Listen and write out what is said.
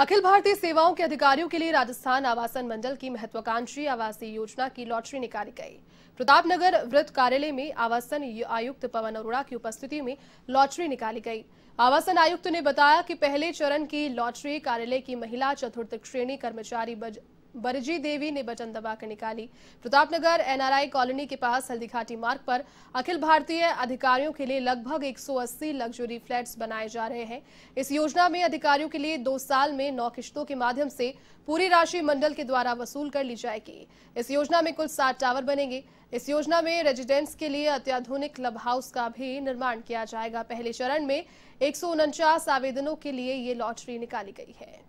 अखिल भारतीय सेवाओं के अधिकारियों के लिए राजस्थान आवासन मंडल की महत्वाकांक्षी आवासीय योजना की लॉटरी निकाली गई प्रतापनगर वृत्त कार्यालय में आवासन आयुक्त पवन अरोड़ा की उपस्थिति में लॉटरी निकाली गई आवासन आयुक्त ने बताया कि पहले चरण की लॉटरी कार्यालय की महिला चतुर्थ श्रेणी कर्मचारी बज बरजी देवी ने बटन दबाकर निकाली प्रतापनगर एनआरआई कॉलोनी के पास हल्दीघाटी मार्ग पर अखिल भारतीय अधिकारियों के लिए लगभग 180 लग्जरी फ्लैट्स बनाए जा रहे हैं इस योजना में अधिकारियों के लिए दो साल में नौ किश्तों के माध्यम से पूरी राशि मंडल के द्वारा वसूल कर ली जाएगी इस योजना में कुल सात टावर बनेंगे इस योजना में रेजिडेंट्स के लिए अत्याधुनिक क्लब हाउस का भी निर्माण किया जाएगा पहले चरण में एक आवेदनों के लिए ये लॉटरी निकाली गई है